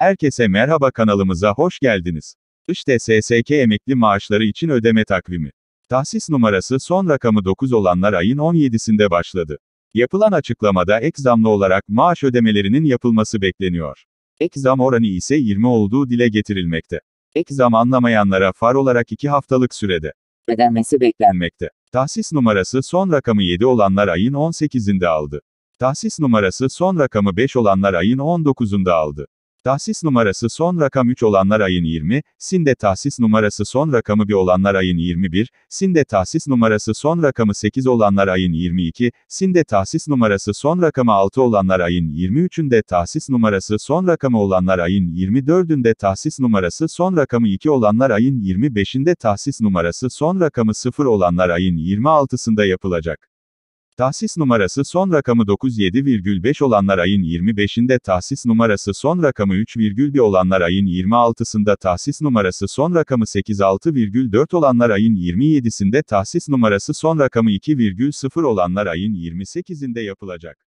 Herkese merhaba kanalımıza hoş geldiniz. İşte SSK emekli maaşları için ödeme takvimi. Tahsis numarası son rakamı 9 olanlar ayın 17'sinde başladı. Yapılan açıklamada ek zamlı olarak maaş ödemelerinin yapılması bekleniyor. Ek zam oranı ise 20 olduğu dile getirilmekte. Ek zam anlamayanlara far olarak 2 haftalık sürede ödenmesi beklenmekte. Tahsis numarası son rakamı 7 olanlar ayın 18'inde aldı. Tahsis numarası son rakamı 5 olanlar ayın 19'unda aldı. Tahsis numarası son rakam 3 olanlar ayın 20, sinde tahsis numarası son rakamı 1 olanlar ayın 21, sinde tahsis numarası son rakamı 8 olanlar ayın 22, sinde tahsis numarası son rakamı 6 olanlar ayın 23'ünde tahsis numarası son rakamı olanlar ayın 24'ünde tahsis numarası son rakamı 2 olanlar ayın 25'inde tahsis numarası son rakamı 0 olanlar ayın 26'sında yapılacak. Tahsis numarası son rakamı 97,5 olanlar ayın 25'inde tahsis numarası son rakamı 3,1 olanlar ayın 26'sında tahsis numarası son rakamı 86,4 olanlar ayın 27'sinde tahsis numarası son rakamı 2,0 olanlar ayın 28'inde yapılacak.